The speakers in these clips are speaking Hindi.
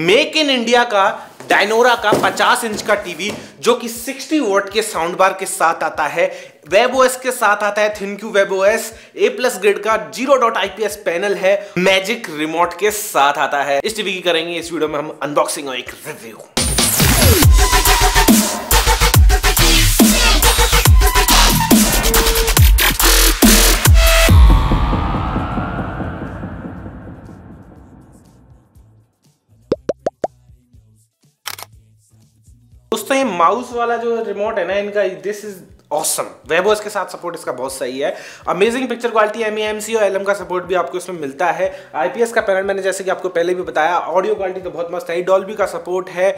मेक इन इंडिया का डायनोरा का 50 इंच का टीवी जो कि 60 वोट के साउंड बार के साथ आता है वेब ओएस के साथ आता है ThinQ web OS A plus grade का जीरो डॉट आईपीएस पैनल है मैजिक रिमोट के साथ आता है इस टीवी की करेंगे इस वीडियो में हम अनबॉक्सिंग और एक रिव्यू दोस्तों ये माउस वाला जो रिमोट है ना इनका दिस इज ऑसम वेबोस के साथ सपोर्ट इसका बहुत सही है amazing picture quality M M C और एल का सपोर्ट भी आपको इसमें मिलता है आईपीएस का पैनल मैंने जैसे कि आपको पहले भी बताया ऑडियो क्वालिटी तो बहुत मस्त है डॉल्बी का सपोर्ट है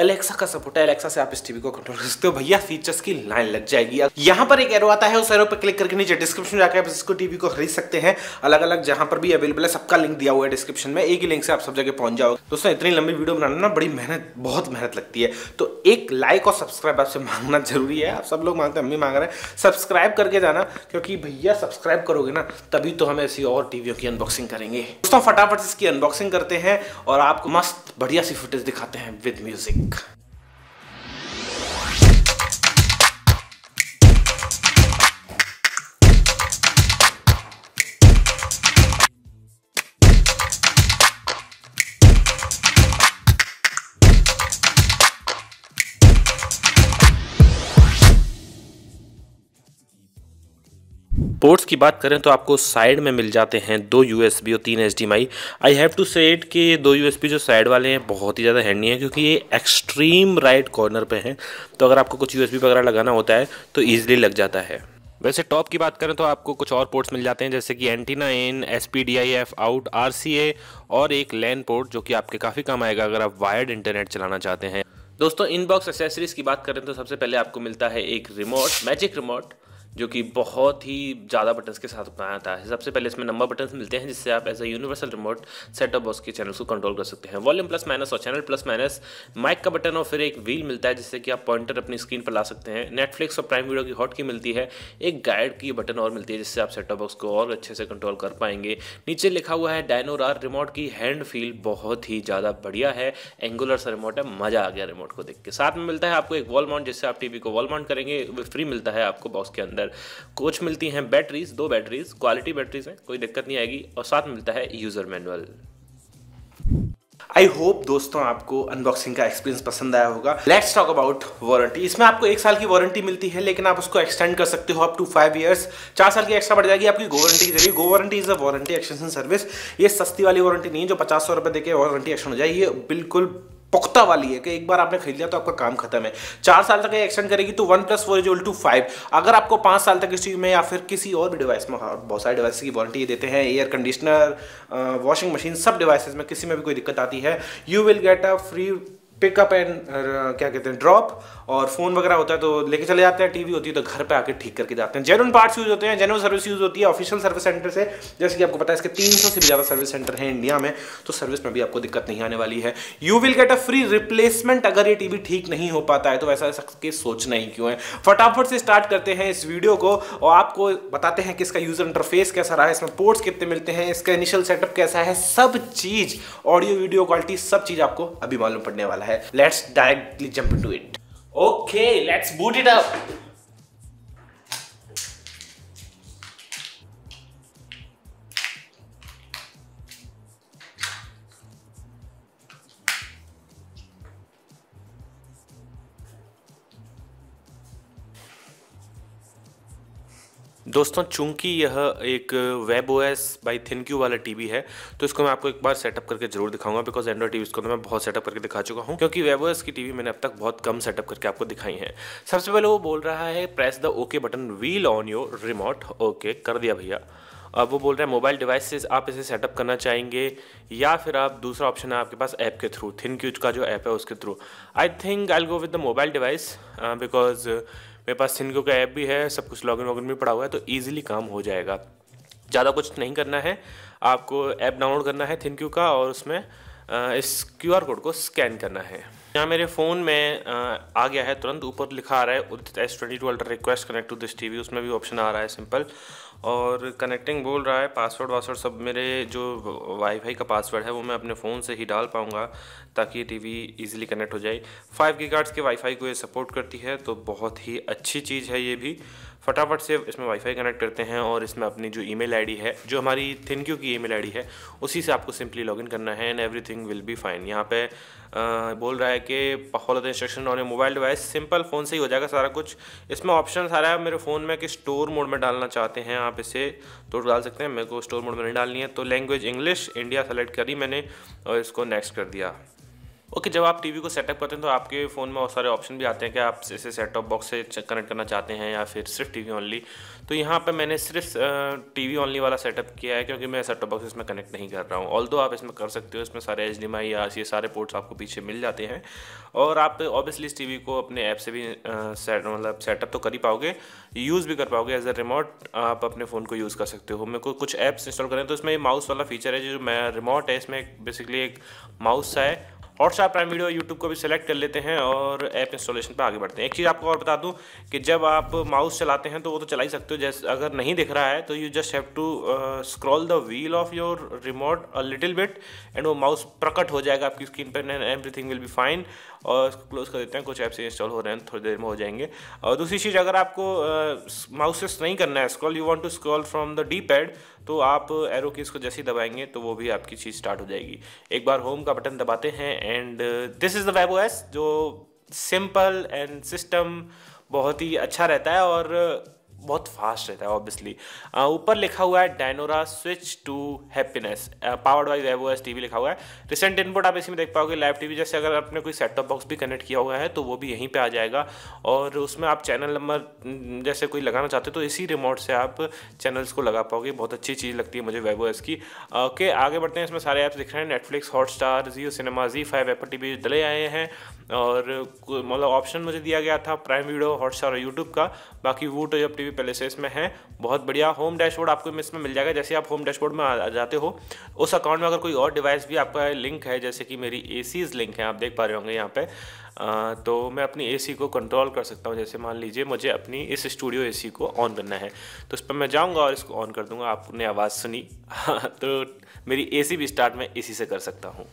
एलेक्सा का सपोर्ट है एलेक्सा से आप इस टीवी को कंट्रोल कर सकते हो भैया फीचर्स की लाइन लग जाएगी यहाँ पर एक एरो आता है उस एरो पर क्लिक करके नीचे डिस्क्रिप्शन में जाकर आप इसको टीवी को खरीद सकते हैं अलग अलग जहां पर भी अवेलेबल है सबका लिंक दिया हुआ है डिस्क्रिप्शन में एक ही लिंक से आप सब जगह पहुंच जाओ दोस्तों इतनी लंबी वीडियो बनाना ना बड़ी मेहनत बहुत मेहनत लगती है तो एक लाइक और सब्सक्राइब आपसे मांगना जरूरी है आप सब लोग मांगते हैं हम भी मांग रहे हैं सब्सक्राइब करके जाना क्योंकि भैया सब्सक्राइब करोगे ना तभी तो हम ऐसी और टीवियों की अनबॉक्सिंग करेंगे दोस्तों फटाफट इसकी अनबॉक्सिंग करते हैं और आपको मस्त बढ़िया सी फुटेज दिखाते हैं विद म्यूजिक back. बोर्ड्स की बात करें तो आपको साइड में मिल जाते हैं दो यू और तीन H I have to set कि ये दो यू जो साइड वाले हैं बहुत ही ज़्यादा हैंडी हैं क्योंकि ये एक्सट्रीम राइट कॉर्नर पे हैं तो अगर आपको कुछ यू वगैरह लगाना होता है तो ईजिली लग जाता है वैसे टॉप की बात करें तो आपको कुछ और पोर्ट्स मिल जाते हैं जैसे कि antenna in S P D I F out R C A और एक लैन पोर्ट जो कि आपके काफ़ी काम आएगा अगर आप वायर्ड इंटरनेट चलाना चाहते हैं दोस्तों इनबॉक्स एसेसरीज़ की बात करें तो सबसे पहले आपको मिलता है एक रिमोट मैजिक रिमोट जो कि बहुत ही ज़्यादा बटन्स के साथ बनाया था सबसे पहले इसमें नंबर बटन्स मिलते हैं जिससे आप as a universal remote setup box के चैनल्स को कंट्रोल कर सकते हैं वॉल्यूम प्लस माइनस और चैनल प्लस माइनस माइक का बटन और फिर एक व्हील मिलता है जिससे कि आप पॉइंटर अपनी स्क्रीन पर ला सकते हैं नेटफ्लिक्स और प्राइम वीडियो की हॉट की मिलती है एक गाइड की बटन और मिलती है जिससे आप सेटअप बॉक्स को और अच्छे से कंट्रोल कर पाएंगे नीचे लिखा हुआ है डायनोरार रिमोट की हैंड फील बहुत ही ज़्यादा बढ़िया है एंगुलर सा रिमोट है मज़ा आ गया रिमोट को देख के साथ में मिलता है आपको एक वॉल माउंट जिससे आप टीवी को वॉल माउंट करेंगे फ्री मिलता है आपको बॉक्स के अंदर अंदर कोच मिलती हैं बैटरीज दो बैटरीज क्वालिटी बैटरीज हैं कोई दिक्कत नहीं आएगी और साथ मिलता है यूज़र मैनुअल आई होप दोस्तों आपको अनबॉक्सिंग का एक्सपीरियंस पसंद आया होगा लेट्स टॉक अबाउट वारंटी इसमें आपको एक साल की वारंटी मिलती है लेकिन आप उसको एक्सटेंड कर सकते हो अप टू फाइव ईयर्स चार साल की एक्स्ट्रा बढ़ जाएगी आपकी गो वारंटी के जरिए go warranty is a warranty extension service ये सस्ती वाली वारंटी नहीं है जो पचास सौ रुपए देके वारंटी एक्शन हो जाए ये बिल्कुल पुख्ता वाली है कि एक बार आपने खरीद लिया तो आपका काम खत्म है चार साल तक एक्शन करेगी तो one plus four equal to five अगर आपको पाँच साल तक इस चीज़ में या फिर किसी और भी डिवाइस में हाँ, बहुत सारे डिवाइस की वारंटी देते हैं एयर कंडीशनर वॉशिंग मशीन सब डिवाइसेस में किसी में भी कोई दिक्कत आती है you will get a free pickup and uh, क्या कहते हैं ड्रॉप और फोन वगैरह होता है तो लेके चले जाते हैं टीवी होती है तो घर पे आके ठीक करके जाते हैं जेनुअन पार्ट्स यूज होते हैं जेनुअन सर्विस यूज होती है ऑफिशियल सर्विस सेंटर से जैसे कि आपको पता है इसके 300 से भी ज़्यादा सर्विस सेंटर हैं इंडिया में तो सर्विस में भी आपको दिक्कत नहीं आने वाली है you will get a free replacement अगर ये टीवी ठीक नहीं हो पाता है तो वैसा के सोचना ही क्यों है फटाफट से स्टार्ट करते हैं इस वीडियो को और आपको बताते हैं कि इसका यूजर इंटरफेस कैसा रहा है इसमें पोर्ट्स कितने मिलते हैं इसका इनिशियल सेटअप कैसा है सब चीज़ ऑडियो वीडियो क्वालिटी सब चीज़ आपको अभी मालूम पड़ने वाला है है let's directly jump to it okay let's boot it up दोस्तों चूंकि यह एक web O S by Q वाला टीवी है तो इसको मैं आपको एक बार सेटअप करके जरूर दिखाऊंगा बिकॉज एंड्रॉइड टीवी को तो मैं बहुत सेटअप करके दिखा चुका हूँ क्योंकि वेब ओ एस की टीवी मैंने अब तक बहुत कम सेटअप करके आपको दिखाई है सबसे पहले वो बोल रहा है press the okay button wheel on your remote okay कर दिया भैया अब वो बोल रहे हैं मोबाइल डिवाइस से आप इसे सेटअप करना चाहेंगे या फिर आप दूसरा ऑप्शन है आपके पास ऐप के थ्रू थिन का जो ऐप है उसके through I think I go with the mobile device because मेरे पास थिनको का ऐप भी है सब कुछ लॉगिन वॉगिन भी पड़ा हुआ है तो ईजिली काम हो जाएगा ज़्यादा कुछ नहीं करना है आपको ऐप डाउनलोड करना है थिंक्यू का और उसमें इस क्यू कोड को स्कैन करना है यहाँ मेरे फ़ोन में आ गया है तुरंत ऊपर लिखा आ रहा है S twenty two ultra request connect to this T V उसमें भी ऑप्शन आ रहा है सिंपल और कनेक्टिंग बोल रहा है पासवर्ड वासवर्ड सब मेरे जो वाईफाई का पासवर्ड है वो मैं अपने फ़ोन से ही डाल पाऊँगा ताकि टी वी कनेक्ट हो जाए फाइव की के वाईफाई को ये सपोर्ट करती है तो बहुत ही अच्छी चीज़ है ये भी फटाफट से इसमें वाईफाई कनेक्ट करते हैं और इसमें अपनी जो ईमेल आईडी है जो हमारी थिनक्यू की ईमेल आईडी है उसी से आपको सिंपली लॉगिन करना है and everything will be fine यहाँ पे आ, बोल रहा है कि follow the instruction on a mobile device simple phone से ही हो जाएगा सारा कुछ इसमें ऑप्शन आ रहा है मेरे फ़ोन में कि स्टोर मोड में डालना चाहते हैं आप यहाँ पे से तो डाल सकते हैं मेरे को स्टोर मोड में नहीं डालनी है तो लैंग्वेज इंग्लिश इंडिया सेलेक्ट करी मैंने और इसको नेक्स्ट कर दिया ओके okay, जब आप टीवी को सेटअप करते हैं तो आपके फ़ोन में बहुत सारे ऑप्शन भी आते हैं कि आप इसे सेट टॉप बॉक्स से कनेक्ट करना चाहते हैं या फिर सिर्फ टीवी ओनली तो यहाँ पर मैंने सिर्फ टीवी ओनली वाला सेटअप किया है क्योंकि मैं सेट टॉप बॉक्स इसमें कनेक्ट नहीं कर रहा हूँ ऑल आप इसमें कर सकते हो इसमें सारे एच या ये सारे पोर्ट्स आपको पीछे मिल जाते हैं और आप ऑब्वियसली इस टी को अपने ऐप से भी सेट मतलब सेटअप तो कर ही पाओगे यूज़ भी कर पाओगे एज अ रिमोट आप अपने फ़ोन को यूज़ कर सकते हो मेरे को कुछ ऐप्स इंस्टॉल करें तो इसमें माउस वाला फीचर है जो मैं रिमोट है इसमें बेसिकली एक माउस सा है व्हाट्सएप प्राइम वीडियो यूट्यूब को भी सिलेक्ट कर लेते हैं और ऐप इंस्टॉलेशन पर आगे बढ़ते हैं एक चीज़ आपको और बता दूँ कि जब आप माउस चलाते हैं तो वो तो चला ही सकते हो जैसे अगर नहीं दिख रहा है तो you just have to scroll the wheel of your remote a little bit and वो माउस प्रकट हो जाएगा आपकी स्क्रीन पर and everything will be fine और क्लोज कर देते हैं कुछ ऐप्स इंस्टॉल हो रहे हैं थोड़ी देर में हो जाएंगे और दूसरी चीज़ अगर आपको माउस uh, नहीं करना है scroll you want to scroll from the D pad तो आप एरो की इसको जैसे ही दबाएंगे तो वो भी आपकी चीज़ स्टार्ट हो जाएगी एक बार होम का बटन दबाते हैं and this is the web जो सिंपल एंड सिस्टम बहुत ही अच्छा रहता है और uh, बहुत फास्ट रहता है ऑब्वियसली ऊपर लिखा हुआ है Dyanora switch to happiness powered by web S TV लिखा हुआ है रिसेंट इनपुट आप इसी में देख पाओगे लाइव टीवी जैसे अगर आपने कोई सेट टॉप बॉक्स भी कनेक्ट किया हुआ है तो वो भी यहीं पे आ जाएगा और उसमें आप चैनल नंबर जैसे कोई लगाना चाहते हो तो इसी रिमोट से आप चैनल्स को लगा पाओगे बहुत अच्छी चीज़ लगती है मुझे वेब एस की ओके आगे बढ़ते हैं इसमें सारे ऐप्स दिख रहे हैं Netflix Hotstar Jio cinema Zee five Apple T V डले आए हैं और मतलब ऑप्शन मुझे दिया गया था प्राइम वीडियो हॉटस्टार और यूट्यूब का बाकी वूट टी वी भी पहले से इसमें है बहुत बढ़िया होम डैशबोर्ड आपको इसमें मिल जाएगा जैसे आप होम डैशबोर्ड में आ जाते हो उस अकाउंट में अगर कोई और डिवाइस भी आपका लिंक है जैसे कि मेरी ए लिंक है आप देख पा रहे होंगे यहाँ पर तो मैं अपनी ए को कंट्रोल कर सकता हूँ जैसे मान लीजिए मुझे अपनी इस स्टूडियो ए को ऑन करना है तो इस पर मैं जाऊँगा और इसको ऑन कर दूँगा आपने आवाज़ सुनी तो मेरी ए भी स्टार्ट मैं इसी से कर सकता हूँ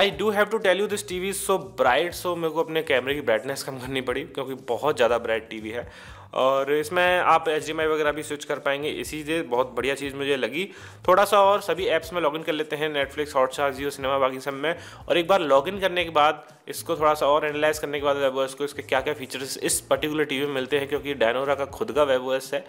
I do have to tell you this T V so bright so मेरे को अपने कैमरे की ब्राइटनेस कम करनी पड़ी क्योंकि बहुत ज़्यादा ब्राइट टी वी है और इसमें आप एच वगैरह भी स्विच कर पाएंगे इसी से बहुत बढ़िया चीज़ मुझे लगी थोड़ा सा और सभी ऐप्स में लॉगिन कर लेते हैं नेटफ्लिक्स हॉटस्टार जियो सिनेमा बाकी सब में और एक बार लॉगिन करने के बाद इसको थोड़ा सा और एनालाइज करने के बाद ओएस को इसके क्या क्या फीचर्स इस पर्टिकुलर टी में मिलते हैं क्योंकि डायनोरा का खुद का ओएस है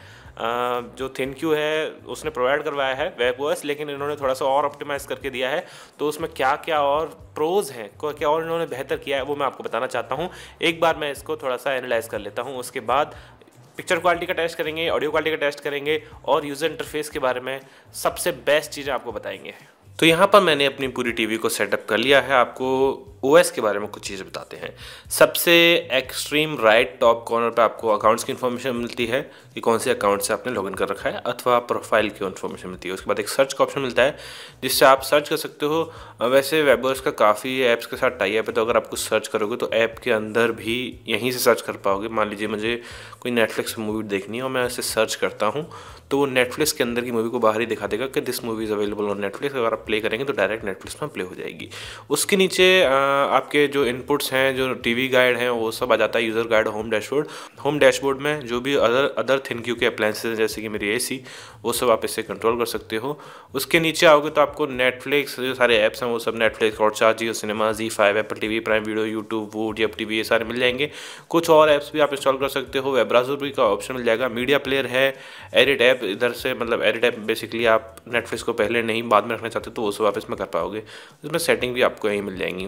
जो थिन क्यू है उसने प्रोवाइड करवाया है वेबोएस लेकिन इन्होंने थोड़ा सा और ऑप्टिमाइज़ करके दिया है तो उसमें क्या क्या और प्रोज हैं क्या और इन्होंने बेहतर किया है वो मैं आपको बताना चाहता हूँ एक बार मैं इसको थोड़ा सा एनालाइज कर लेता हूँ उसके बाद पिक्चर क्वालिटी का टेस्ट करेंगे ऑडियो क्वालिटी का टेस्ट करेंगे और यूज़र इंटरफेस के बारे में सबसे बेस्ट चीज़ें आपको बताएंगे तो यहाँ पर मैंने अपनी पूरी टीवी को सेटअप कर लिया है आपको ओएस के बारे में कुछ चीज़ें बताते हैं सबसे एक्सट्रीम राइट टॉप कॉर्नर पे आपको अकाउंट्स की इन्फॉर्मेशन मिलती है कि कौन से अकाउंट से आपने लॉगिन कर रखा है अथवा प्रोफाइल की इन्फॉर्मेशन मिलती है उसके बाद एक सर्च का ऑप्शन मिलता है जिससे आप सर्च कर सकते हो वैसे वेबर्स का काफ़ी ऐप्स के साथ टाइप है तो अगर आप कुछ सर्च करोगे तो ऐप के अंदर भी यहीं से सर्च कर पाओगे मान लीजिए मुझे कोई नेटफ्लिक्स मूवी देखनी है और मैं उसे सर्च करता हूँ तो वो नेटफ्लिक्स के अंदर की मूवी को बाहर ही दिखा देगा कि this movie is available on Netflix अगर आप प्ले करेंगे तो डायरेक्ट नेटफ्लिक्स में प्ले हो जाएगी उसके नीचे आपके जो इनपुट्स हैं जो टीवी गाइड हैं वो सब आ जाता है user guide home dashboard home dashboard में जो भी अदर अदर थिनक्यू के अप्लाइंसेज जैसे कि मेरी ए वो सब आप इससे कंट्रोल कर सकते हो उसके नीचे आओगे तो आपको नेटफ्लिक्स जो सारे ऐप्स हैं वो सब नेटफ्लिक्स हॉट चार Jio cinema Zee five Apple T Prime Video YouTube वो डी टी ये सारे मिल जाएंगे कुछ और ऐप्स भी आप इंस्टॉल कर सकते हो वेब ब्राउजर भी का ऑप्शन मिल जाएगा मीडिया प्लेयर है एडिट ऐप इधर से मतलब एडिट ऐप बेसिकली आप नेटफ्लिक्स को पहले नहीं बाद में रखना चाहते तो वो सब आप इसमें कर पाओगे इसमें सेटिंग भी आपको यहीं मिल जाएंगी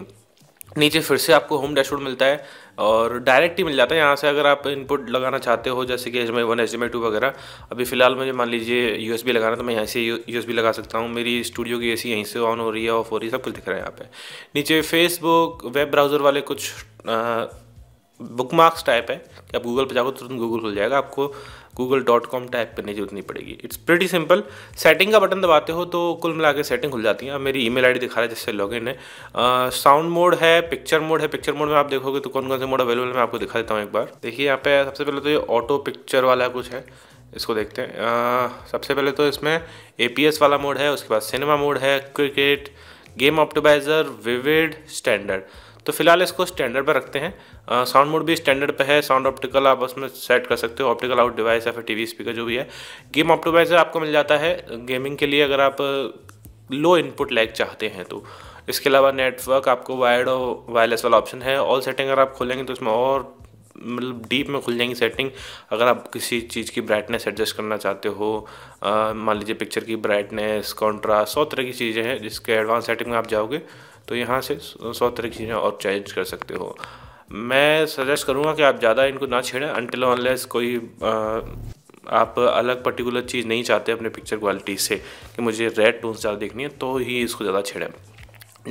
नीचे फिर से आपको होम डैशबोर्ड मिलता है और डायरेक्ट ही मिल जाता है यहाँ से अगर आप इनपुट लगाना चाहते हो जैसे कि H M I one H D two वगैरह अभी फ़िलहाल मुझे मान लीजिए यू एस बी लगाना तो मैं यहाँ से यू एस बी लगा सकता हूँ मेरी स्टूडियो की ए सी यहीं से ऑन हो रही है ऑफ हो रही है सब कुछ दिख रहा है यहाँ पे नीचे फेसबुक वेब ब्राउज़र वाले कुछ बुक मार्क्स टाइप है कि आप गूगल पर जाओ तुरंत गूगल खुल जाएगा आपको गूगल डॉट कॉम टाइप करने की जरूरत नहीं पड़ेगी इट्स प्रेटी सिंपल सेटिंग का बटन दबाते हो तो कुल मिला के सेटिंग खुल जाती है अब मेरी ईमेल आईडी दिखा रहा है जिससे इन है साउंड मोड है पिक्चर मोड है पिक्चर मोड में आप देखोगे तो कौन कौन से मोड अवेलेबल मैं आपको दिखा देता हूँ एक बार देखिए यहाँ पे सबसे पहले तो ये ऑटो पिक्चर वाला कुछ है इसको देखते हैं आ, सबसे पहले तो इसमें ए वाला मोड है उसके बाद सिनेमा मोड है cricket game optimizer vivid standard तो फिलहाल इसको स्टैंडर्ड पर रखते हैं साउंड मोड भी स्टैंडर्ड पर है साउंड ऑप्टिकल आप उसमें सेट कर सकते हो ऑप्टिकल आउट डिवाइस या फिर टी स्पीकर जो भी है गेम ऑप्टोमाइजर आपको मिल जाता है गेमिंग के लिए अगर आप लो इनपुट लैग चाहते हैं तो इसके अलावा नेटवर्क आपको वायर्ड और वायरलेस वाला ऑप्शन है ऑल सेटिंग अगर आप खोलेंगे तो इसमें और मतलब डीप में खुल जाएंगी सेटिंग अगर आप किसी चीज़ की ब्राइटनेस एडजस्ट करना चाहते हो मान लीजिए पिक्चर की ब्राइटनेस कॉन्ट्रास्ट सौ तरह की चीज़ें हैं जिसके एडवांस सेटिंग में आप जाओगे तो यहाँ से सौ तरह की चीज़ें और चेंज कर सकते हो मैं सजेस्ट करूँगा कि आप ज़्यादा इनको ना छेड़ें अनटिल ऑनलेस कोई आ, आप अलग पर्टिकुलर चीज़ नहीं चाहते अपने पिक्चर क्वालिटी से कि मुझे रेड टोन्स ज़्यादा देखनी है तो ही इसको ज़्यादा छेड़ें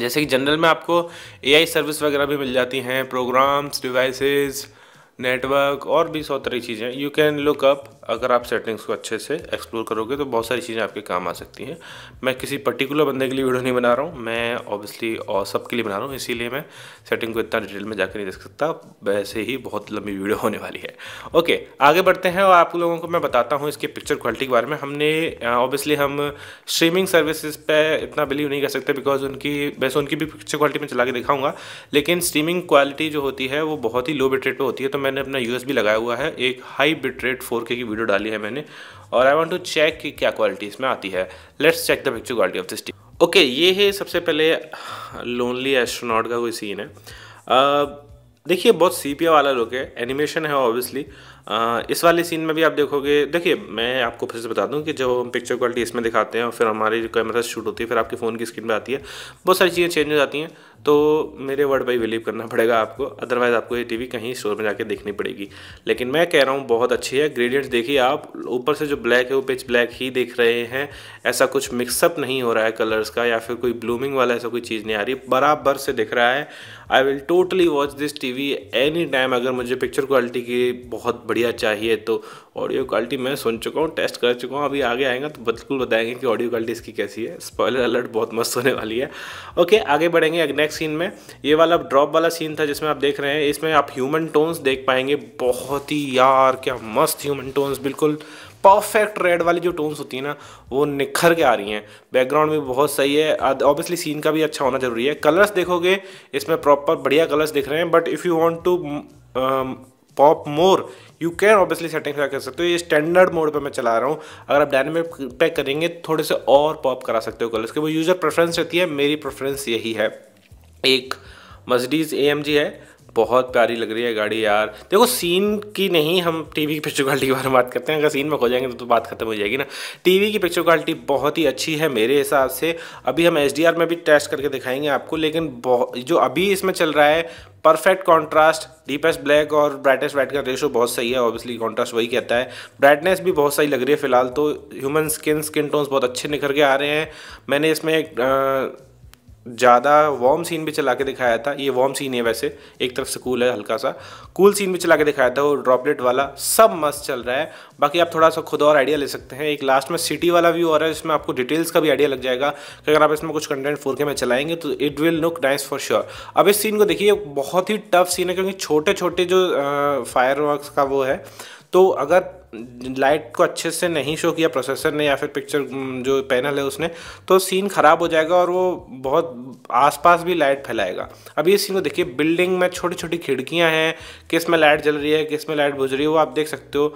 जैसे कि जनरल में आपको ए सर्विस वगैरह भी मिल जाती हैं प्रोग्राम्स डिवाइसेस नेटवर्क और भी सौ तरह की चीज़ें यू कैन लुक अप अगर आप सेटिंग्स को अच्छे से एक्सप्लोर करोगे तो बहुत सारी चीज़ें आपके काम आ सकती हैं मैं किसी पर्टिकुलर बंदे के लिए वीडियो नहीं बना रहा हूँ मैं ऑब्वियसली और सबके लिए बना रहा हूँ इसीलिए मैं सेटिंग को इतना डिटेल में जाकर नहीं देख सकता वैसे ही बहुत लंबी वीडियो होने वाली है ओके आगे बढ़ते हैं और आप लोगों को मैं बताता हूँ इसके पिक्चर क्वालिटी के बारे में हमने ऑब्वियसली uh, हम स्ट्रीमिंग सर्विसेज पर इतना बिलीव नहीं कर सकते बिकॉज उनकी वैसे उनकी भी पिक्चर क्वालिटी में चला के दिखाऊंगा लेकिन स्ट्रीमिंग क्वालिटी जो होती है वो बहुत ही लो बिट रेट पर होती है तो मैंने अपना यूएसबी लगाया हुआ है एक हाई बिट रेट फोर की वीडियो डाली है मैंने और आई वॉन्ट टू चेक कि क्या क्वालिटी इसमें आती है let's check the picture quality of this T okay ये है सबसे पहले लोनली एस्ट्रोनॉट का कोई सीन है देखिए बहुत सीपिया वाला लुक है एनिमेशन है ऑब्वियसली आ, इस वाले सीन में भी आप देखोगे देखिए मैं आपको फिर से बता दूं कि जब हम पिक्चर क्वालिटी इसमें दिखाते हैं और फिर हमारी जो कैमरा से शूट होती है फिर आपके फ़ोन की स्क्रीन पर आती है बहुत सारी चीज़ें चेंज हो जाती हैं तो मेरे वर्ड पर ही बिलीव करना पड़ेगा आपको अदरवाइज़ आपको ये टी कहीं स्टोर में जाके देखनी पड़ेगी लेकिन मैं कह रहा हूँ बहुत अच्छी है ग्रेडियंट्स देखिए आप ऊपर से जो ब्लैक है वो पिच ब्लैक ही देख रहे हैं ऐसा कुछ मिक्सअप नहीं हो रहा है कलर्स का या फिर कोई ब्लूमिंग वाला ऐसा कोई चीज़ नहीं आ रही बराबर से दिख रहा है I will totally watch this T V any time अगर मुझे पिक्चर क्वालिटी की बहुत बढ़िया चाहिए तो ऑडियो क्वालिटी मैं सुन चुका हूँ टेस्ट कर चुका हूँ अभी आगे आएंगे तो बिल्कुल बताएंगे कि ऑडियो क्वालिटी इसकी कैसी है स्पॉयलर अलर्ट बहुत मस्त होने वाली है ओके आगे बढ़ेंगे नेक्स्ट सीन में ये वाला ड्रॉप वाला सीन था जिसमें आप देख रहे हैं इसमें आप ह्यूमन टोन्स देख पाएंगे बहुत ही यार क्या मस्त ह्यूमन टोन्स बिल्कुल परफेक्ट रेड वाली जो टोन्स होती है ना वो निखर के आ रही हैं बैकग्राउंड भी बहुत सही है ऑब्वियसली सीन का भी अच्छा होना ज़रूरी है कलर्स देखोगे इसमें प्रॉपर बढ़िया कलर्स दिख रहे हैं but if you want to pop more you can obviously setting कर सकते हो ये स्टैंडर्ड मोड पर मैं चला रहा हूँ अगर आप डायनेमिक पे करेंगे थोड़े से और पॉप करा सकते हो कलर्स के वो यूज़र प्रेफरेंस रहती है मेरी प्रेफरेंस यही है एक मजडीज ए है बहुत प्यारी लग रही है गाड़ी यार देखो सीन की नहीं हम टीवी की पिक्चर क्वालिटी के बारे में बात करते हैं अगर सीन में खो जाएंगे तो, तो बात खत्म हो जाएगी ना टीवी की पिक्चर क्वालिटी बहुत ही अच्छी है मेरे हिसाब से अभी हम एच में भी टेस्ट करके दिखाएंगे आपको लेकिन जो अभी इसमें चल रहा है परफेक्ट कॉन्ट्रास्ट डीपेस्ट ब्लैक और ब्राइटेस्ट वाइट का रेशो बहुत सही है ऑब्वियसली कॉन्ट्रास्ट वही कहता है ब्राइटनेस भी बहुत सही लग रही है फिलहाल तो ह्यूमन स्किन स्किन टोन्स बहुत अच्छे निखर के आ रहे हैं मैंने इसमें एक ज़्यादा वार्म सीन भी चला के दिखाया था ये वार्म सीन है वैसे एक तरफ से कूल है हल्का सा कूल सीन भी चला के दिखाया था वो ड्रॉपलेट वाला सब मस्त चल रहा है बाकी आप थोड़ा सा खुद और आइडिया ले सकते हैं एक लास्ट में सिटी वाला व्यू और रहा है इसमें आपको डिटेल्स का भी आइडिया लग जाएगा कि अगर आप इसमें कुछ कंटेंट फोर में चलाएंगे तो it will look nice for sure अब इस सीन को देखिए बहुत ही टफ सीन है क्योंकि छोटे छोटे जो फायर का वो है तो अगर लाइट को अच्छे से नहीं शो किया प्रोसेसर ने या फिर पिक्चर जो पैनल है उसने तो सीन ख़राब हो जाएगा और वो बहुत आसपास भी लाइट फैलाएगा अब ये सीन को देखिए बिल्डिंग में छोटी छोटी खिड़कियां हैं किस में लाइट जल रही है किस में लाइट बुझ रही है वो आप देख सकते हो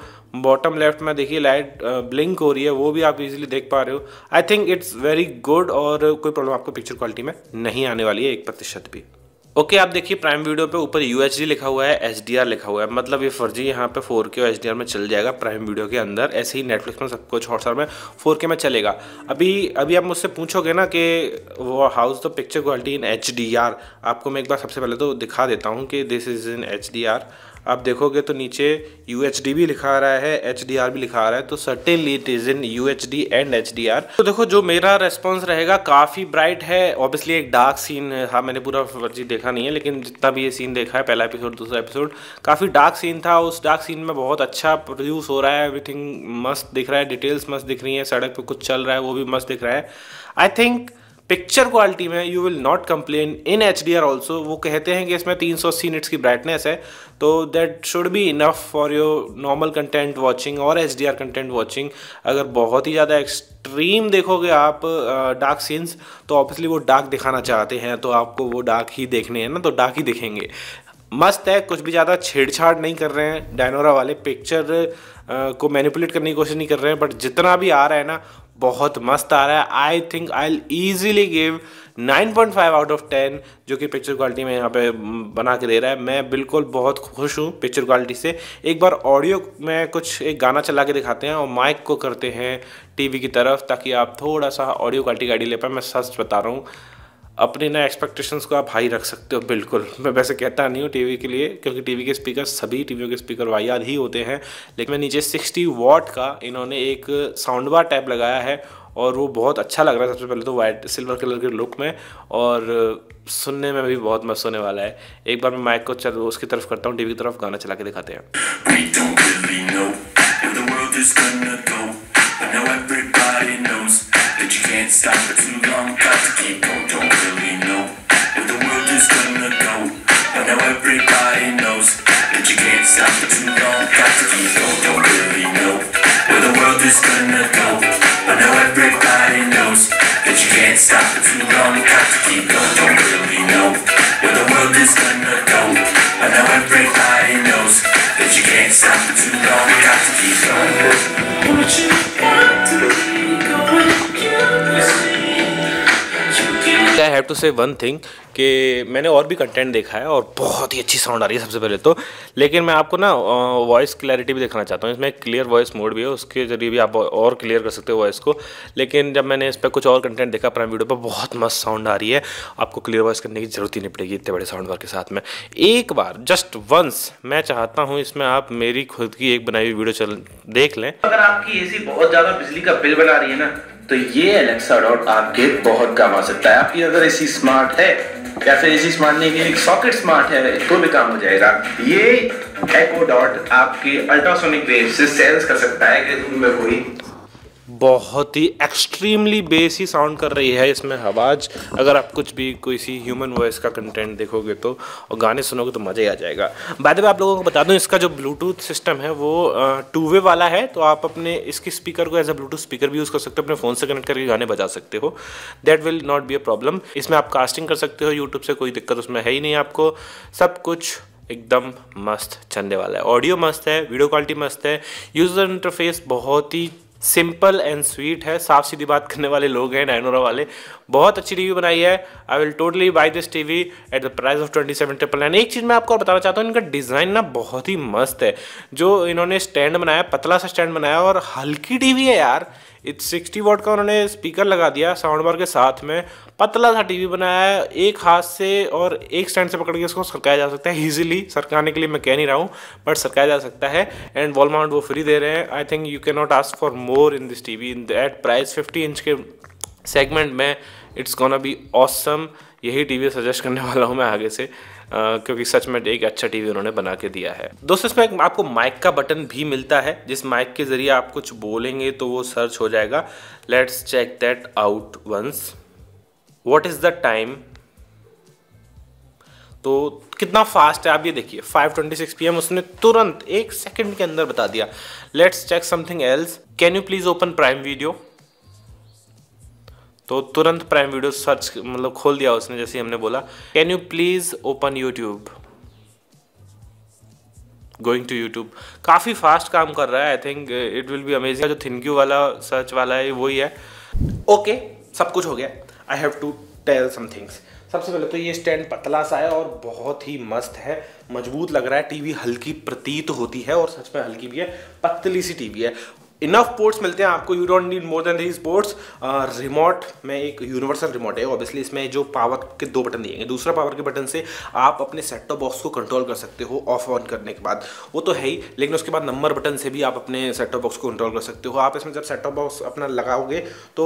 बॉटम लेफ्ट में देखिए लाइट ब्लिंक हो रही है वो भी आप इजीली देख पा रहे हो I think it's very good और कोई प्रॉब्लम आपको पिक्चर क्वालिटी में नहीं आने वाली है एक प्रतिशत भी ओके आप देखिए प्राइम वीडियो पे ऊपर यू लिखा हुआ है एच लिखा हुआ है मतलब ये फर्जी यहाँ पे फोर के एच में चल जाएगा प्राइम वीडियो के अंदर ऐसे ही नेटफ्लिक्स में सब कुछ हॉटस्टार में फोर में चलेगा अभी अभी आप मुझसे पूछोगे ना कि वो how's the picture quality in H आपको मैं एक बार सबसे पहले तो दिखा देता हूँ कि दिस इज़ इन एच आप देखोगे तो नीचे यू भी लिखा आ रहा है एच भी लिखा आ रहा है तो certainly it is in U and H तो देखो जो मेरा रेस्पॉन्स रहेगा काफ़ी ब्राइट है ऑब्वियसली एक डार्क सीन हाँ मैंने पूरा फर्जी देखा नहीं है लेकिन जितना भी ये सीन देखा है पहला एपिसोड दूसरा एपिसोड काफ़ी डार्क सीन था उस डार्क सीन में बहुत अच्छा प्रोड्यूस हो रहा है एवरीथिंग मस्त दिख रहा है डिटेल्स मस्त दिख रही हैं सड़क पर कुछ चल रहा है वो भी मस्त दिख रहा है आई थिंक पिक्चर क्वालिटी में you will not complain in H D R also वो कहते हैं कि इसमें तीन सौ अस्सी निट्स की ब्राइटनेस है तो that should be enough for your normal content watching और H D R content watching अगर बहुत ही ज़्यादा एक्सट्रीम देखोगे आप डार्क सीन्स तो ऑब्वियसली वो डार्क दिखाना चाहते हैं तो आपको वो डार्क ही देखने हैं ना तो डार्क ही दिखेंगे मस्त है कुछ भी ज़्यादा छेड़छाड़ नहीं कर रहे हैं डायनोरा वाले पिक्चर को मैनिपुलेट करने की कोशिश नहीं कर रहे हैं बट जितना भी आ रहा है ना बहुत मस्त आ रहा है I think I easily give 9.5 out of 10 जो कि पिक्चर क्वालिटी में यहाँ पे बना के दे रहा है मैं बिल्कुल बहुत खुश हूँ पिक्चर क्वालिटी से एक बार ऑडियो में कुछ एक गाना चला के दिखाते हैं और माइक को करते हैं टीवी की तरफ ताकि आप थोड़ा सा ऑडियो क्वालिटी गाड़ी ले पाए मैं सच बता रहा हूँ अपने ना एक्सपेक्टेशंस को आप हाई रख सकते हो बिल्कुल मैं वैसे कहता नहीं हूँ टीवी के लिए क्योंकि टीवी के स्पीकर सभी टीवीओं के स्पीकर वाई ही होते हैं लेकिन मैं नीचे 60 वॉट का इन्होंने एक साउंड बार टैप लगाया है और वो बहुत अच्छा लग रहा है सबसे पहले तो वाइट सिल्वर कलर के लुक में और सुनने में भी बहुत मस्त होने वाला है एक बार मैं माइक को चल उसकी तरफ करता हूँ टीवी की तरफ गाना चला के दिखाते हैं that you can't stop for too long. Got to keep on, don't really know where the world is gonna go. But now everybody knows that you can't stop for too long. Got to keep on, don't really know where the world is gonna go. But now everybody knows that you can't stop for too long. Got to keep on, don't really know where the world is gonna go. But now everybody knows that you can't stop for too long. Got to keep on. To say one thing कि मैंने और भी कंटेंट देखा है और बहुत ही अच्छी साउंड आ रही है सबसे पहले तो लेकिन मैं आपको ना वॉइस क्लैरिटी भी दिखाना चाहता हूँ इसमें क्लियर वॉइस मोड भी है उसके जरिए भी आप और क्लियर कर सकते हो वॉइस को लेकिन जब मैंने इस पर कुछ और कंटेंट देखा प्राइम वीडियो पर बहुत मस्त साउंड आ रही है आपको क्लियर वॉइस करने की ज़रूरत ही नहीं पड़ेगी इतने बड़े साउंड वर्क के साथ में एक बार जस्ट वंस मैं चाहता हूँ इसमें आप मेरी खुद की एक बनाई हुई वीडियो चल देख लें अगर आपकी ए बहुत ज़्यादा बिजली का बिल बना रही है ना तो ये एलेक्सा डॉट आपके बहुत काम आ सकता है आपकी अगर ऐसी स्मार्ट है या फिर ऐसी स्मार्ट नहीं है सॉकेट स्मार्ट है तो भी काम हो जाएगा ये एको डॉट आपके अल्ट्रासोनिक वेव से सेंस कर सकता है कि रूम में कोई बहुत ही एक्सट्रीमली बेस ही साउंड कर रही है इसमें आवाज़ अगर आप कुछ भी कोई सी ह्यूमन वॉइस का कंटेंट देखोगे तो और गाने सुनोगे तो मज़ा ही आ जाएगा बाय द वे आप लोगों को बता दूं इसका जो ब्लूटूथ सिस्टम है वो टू वे वाला है तो आप अपने इसके स्पीकर को एज अ ब्लूटूथ स्पीकर भी यूज़ कर सकते हो अपने फ़ोन से कनेक्ट करके गाने बजा सकते हो that will not be a problem इसमें आप कास्टिंग कर सकते हो यूट्यूब से कोई दिक्कत उसमें है ही नहीं आपको सब कुछ एकदम मस्त चंदे वाला है ऑडियो मस्त है वीडियो क्वालिटी मस्त है यूज़र इंटरफेस बहुत ही सिंपल एंड स्वीट है साफ सीधी बात करने वाले लोग हैं डायनोरा वाले बहुत अच्छी टीवी बनाई है I will totally buy this TV at the price of twenty seven triple nine एक चीज़ मैं आपको और बताना चाहता हूँ इनका डिज़ाइन ना बहुत ही मस्त है जो इन्होंने स्टैंड बनाया पतला सा स्टैंड बनाया और हल्की टीवी है यार इस सिक्सटी वॉट का उन्होंने स्पीकर लगा दिया साउंड बार के साथ में पतला सा टीवी बनाया है एक हाथ से और एक स्टैंड से पकड़ के उसको सरकाया जा सकता है ईजिली सरकाने के लिए मैं कह नहीं रहा हूँ बट सरकाया जा सकता है एंड वॉल माउंट वो फ्री दे रहे हैं I think you can not ask for more in this T TV in that price fifty inch के सेगमेंट में इट्स गोना बी ऑसम यही टीवी सजेस्ट करने वाला हूँ मैं आगे से क्योंकि सच में एक अच्छा टीवी उन्होंने बना के दिया है दोस्तों इसमें आपको माइक का बटन भी मिलता है जिस माइक के जरिए आप कुछ बोलेंगे तो वो सर्च हो जाएगा let's check that out once what is the time तो कितना फास्ट है आप ये देखिए 5:26 ट्वेंटी उसने तुरंत एक सेकंड के अंदर बता दिया let's check something else can you please open Prime Video तो तुरंत प्राइम वीडियो सर्च मतलब खोल दिया उसने जैसे हमने बोला can you please open YouTube going to YouTube काफ़ी फास्ट काम कर रहा है I think it will be amazing जो थिंक्यू वाला सर्च वाला है वही है ओके okay, सब कुछ हो गया I have to tell some things सबसे पहले तो ये स्टैंड पतला सा है और बहुत ही मस्त है मजबूत लग रहा है टीवी हल्की प्रतीत होती है और सच में हल्की भी है पतली सी टीवी है इनफ पोर्ट्स मिलते हैं आपको you don't need more than these ports remote में एक यूनिवर्सल रिमोट है ऑब्वियसली इसमें जो पावर के दो बटन गए दूसरा पावर के बटन से आप अपने सेट टॉप बॉक्स को कंट्रोल कर सकते हो ऑफ ऑन करने के बाद वो तो है ही लेकिन उसके बाद नंबर बटन से भी आप अपने सेट टॉप बॉक्स को कंट्रोल कर सकते हो आप इसमें जब सेट टॉप बॉक्स अपना लगाओगे तो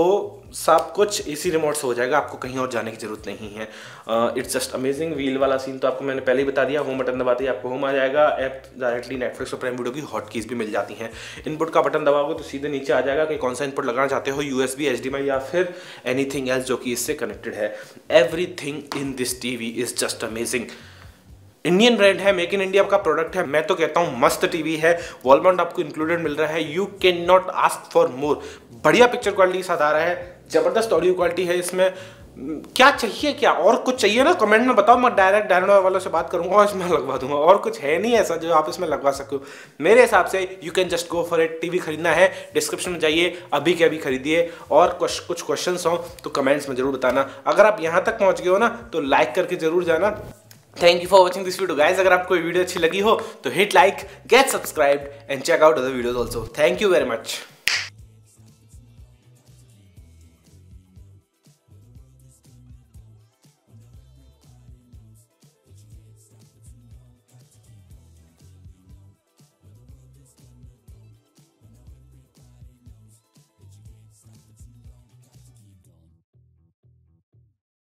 सब कुछ इसी रिमोट से हो जाएगा आपको कहीं और जाने की ज़रूरत नहीं है इट्स जस्ट अमेजिंग व्हील वाला सीन तो आपको मैंने पहले ही बता दिया होम बटन दबाते ही आपको होम आ जाएगा ऐप डायरेक्टली नेटफ्लिक्स और प्राइम वीडियो की हॉट कीज़ भी मिल जाती हैं इनपुट का बटन दबाओगे तो सीधे नीचे आ जाएगा कि कौन सा इनपुट लगाना चाहते हो यू एस या फिर एनीथिंग एल्स जो कि इससे कनेक्टेड है thing in this TV is just amazing Indian brand है मेक इन इंडिया का प्रोडक्ट है मैं तो कहता हूँ मस्त टीवी है वॉलमाउंट आपको इंक्लूडेड मिल रहा है you can not ask for more बढ़िया पिक्चर क्वालिटी के साथ आ रहा है ज़बरदस्त ऑडियो क्वालिटी है इसमें हम्म, क्या चाहिए क्या और कुछ चाहिए ना कमेंट में बताओ मैं डायरेक्ट डायनोर वालों से बात करूंगा और इसमें लगवा दूंगा और कुछ है नहीं ऐसा जो आप इसमें लगवा सको मेरे हिसाब से you can just go for it TV खरीदना है डिस्क्रिप्शन में जाइए अभी के अभी खरीदिए और कुछ कुछ क्वेश्चन हो तो कमेंट्स में जरूर बताना अगर आप यहाँ तक पहुँच गए हो ना तो लाइक करके जरूर जाना thank you for watching this video guys अगर आपको वीडियो अच्छी लगी हो तो hit like get subscribe and check out other videos also thank you very much